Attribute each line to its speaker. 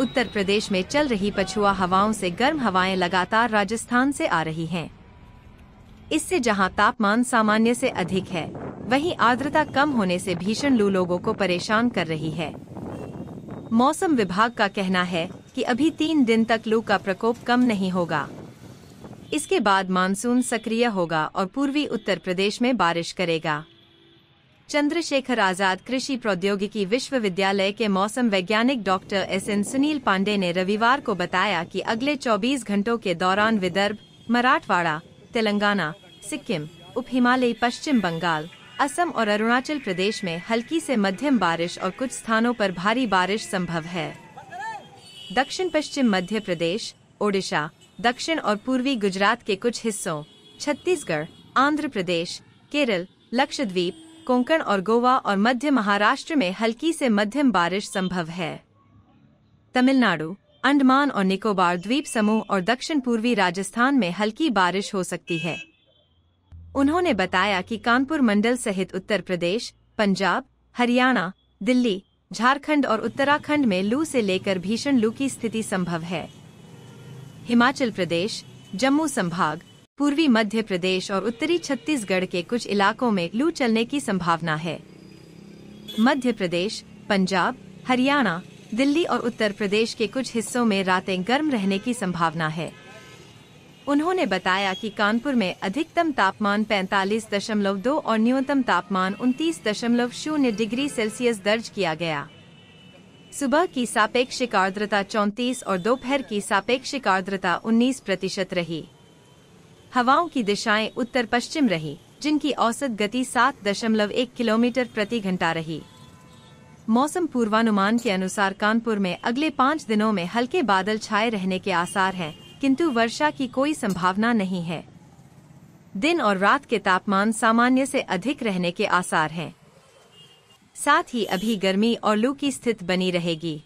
Speaker 1: उत्तर प्रदेश में चल रही पछुआ हवाओं से गर्म हवाएं लगातार राजस्थान से आ रही हैं। इससे जहां तापमान सामान्य से अधिक है वहीं आर्द्रता कम होने से भीषण लू लोगों को परेशान कर रही है मौसम विभाग का कहना है कि अभी तीन दिन तक लू का प्रकोप कम नहीं होगा इसके बाद मानसून सक्रिय होगा और पूर्वी उत्तर प्रदेश में बारिश करेगा चंद्रशेखर आजाद कृषि प्रौद्योगिकी विश्वविद्यालय के मौसम वैज्ञानिक doctor S N Sunil Pandey ने रविवार को बताया कि अगले 24 घंटों के दौरान विदर्भ मराठवाड़ा तेलंगाना सिक्किम उप हिमालयी पश्चिम बंगाल असम और अरुणाचल प्रदेश में हल्की से मध्यम बारिश और कुछ स्थानों पर भारी बारिश संभव है दक्षिण पश्चिम मध्य प्रदेश ओडिशा दक्षिण और पूर्वी गुजरात के कुछ हिस्सों छत्तीसगढ़ आंध्र प्रदेश केरल लक्षद्वीप कोंकण और गोवा और मध्य महाराष्ट्र में हल्की से मध्यम बारिश संभव है तमिलनाडु अंडमान और निकोबार द्वीप समूह और दक्षिण पूर्वी राजस्थान में हल्की बारिश हो सकती है उन्होंने बताया कि कानपुर मंडल सहित उत्तर प्रदेश पंजाब हरियाणा दिल्ली झारखंड और उत्तराखंड में लू से लेकर भीषण लू की स्थिति संभव है हिमाचल प्रदेश जम्मू संभाग पूर्वी मध्य प्रदेश और उत्तरी छत्तीसगढ़ के कुछ इलाकों में लू चलने की संभावना है मध्य प्रदेश पंजाब हरियाणा दिल्ली और उत्तर प्रदेश के कुछ हिस्सों में रातें गर्म रहने की संभावना है उन्होंने बताया कि कानपुर में अधिकतम तापमान 45.2 और न्यूनतम तापमान 29.0 डिग्री सेल्सियस दर्ज किया गया सुबह की सापेक्षिक आर्द्रता 34 और दोपहर की सापेक्षिक आर्द्रता 19 प्रतिशत रही हवाओं की दिशाएं उत्तर पश्चिम रही जिनकी औसत गति सात दशमलव एक किलोमीटर प्रति घंटा रही मौसम पूर्वानुमान के अनुसार कानपुर में अगले पाँच दिनों में हल्के बादल छाए रहने के आसार हैं, किंतु वर्षा की कोई संभावना नहीं है दिन और रात के तापमान सामान्य से अधिक रहने के आसार हैं साथ ही अभी गर्मी और लू की स्थिति बनी रहेगी